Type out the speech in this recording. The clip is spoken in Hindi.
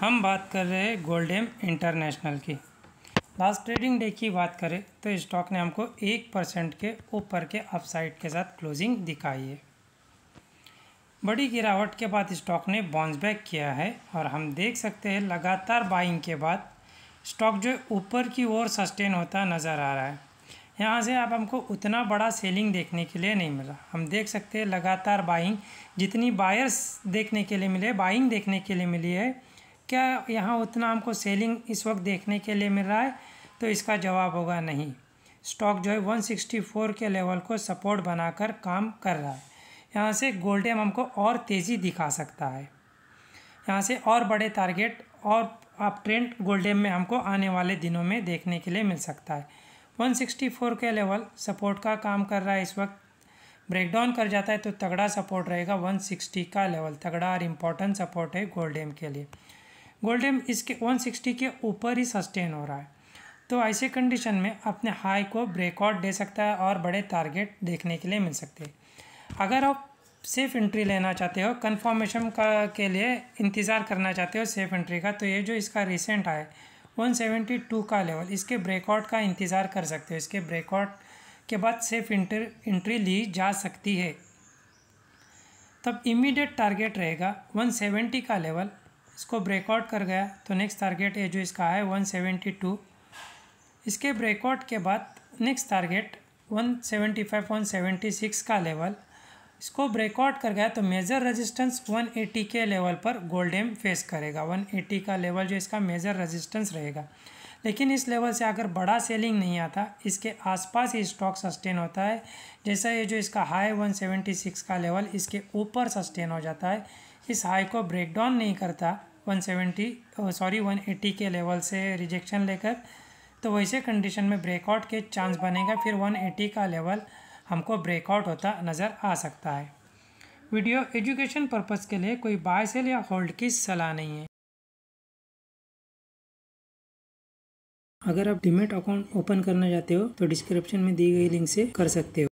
हम बात कर रहे हैं गोल्डेम इंटरनेशनल की लास्ट ट्रेडिंग डे की बात करें तो स्टॉक ने हमको एक परसेंट के ऊपर के अपसाइड के साथ क्लोजिंग दिखाई है बड़ी गिरावट के बाद स्टॉक ने बाउंस बैक किया है और हम देख सकते हैं लगातार बाइंग के बाद स्टॉक जो ऊपर की ओर सस्टेन होता नज़र आ रहा है यहाँ से आप हमको उतना बड़ा सेलिंग देखने के लिए नहीं मिला हम देख सकते हैं लगातार बाइंग जितनी बायर्स देखने के लिए मिले बाइंग देखने के लिए मिली है क्या यहाँ उतना हमको सेलिंग इस वक्त देखने के लिए मिल रहा है तो इसका जवाब होगा नहीं स्टॉक जो है 164 के लेवल को सपोर्ट बनाकर काम कर रहा है यहाँ से गोल्डेम हमको और तेज़ी दिखा सकता है यहाँ से और बड़े टारगेट और आप ट्रेंड गोल्डेम में हमको आने वाले दिनों में देखने के लिए मिल सकता है 164 के लेवल सपोर्ट का काम कर रहा है इस वक्त ब्रेकडाउन कर जाता है तो तगड़ा सपोर्ट रहेगा सिक्सटी का लेवल तगड़ा और इम्पोर्टेंट सपोर्ट है गोल्डेम के लिए गोल्ड एम इसके 160 के ऊपर ही सस्टेन हो रहा है तो ऐसे कंडीशन में अपने हाई को ब्रेकआउट दे सकता है और बड़े टारगेट देखने के लिए मिल सकते हैं अगर आप सेफ एंट्री लेना चाहते हो कन्फर्मेशन का के लिए इंतज़ार करना चाहते हो सेफ एंट्री का तो ये जो इसका रिसेंट आए वन सेवेंटी टू का लेवल इसके ब्रेकआउट का इंतज़ार कर सकते हो इसके ब्रेकआउट के बाद सेफ इंटर एंट्री ली जा सकती है तब इमीडिएट टारगेट रहेगा वन सेवेंटी का लेवल इसको ब्रेकआउट कर गया तो नेक्स्ट टारगेट है जो इसका है 172 इसके ब्रेकआउट के बाद नेक्स्ट टारगेट 175 176 का लेवल इसको ब्रेकआउट कर गया तो मेजर रेजिस्टेंस 180 के लेवल पर गोल्डेम फेस करेगा 180 का लेवल जो इसका मेजर रेजिस्टेंस रहेगा लेकिन इस लेवल से अगर बड़ा सेलिंग नहीं आता इसके आसपास ही स्टॉक सस्टेन होता है जैसा ये जो इसका हाई 176 का लेवल इसके ऊपर सस्टेन हो जाता है इस हाई को ब्रेक डाउन नहीं करता 170 सॉरी 180 के लेवल से रिजेक्शन लेकर तो वैसे कंडीशन में ब्रेकआउट के चांस बनेगा फिर 180 का लेवल हमको ब्रेकआउट होता नज़र आ सकता है वीडियो एजुकेशन पर्पज़ के लिए कोई बाय सेल या होल्ड की सलाह नहीं है अगर आप डिमेट अकाउंट ओपन करना चाहते हो तो डिस्क्रिप्शन में दी गई लिंक से कर सकते हो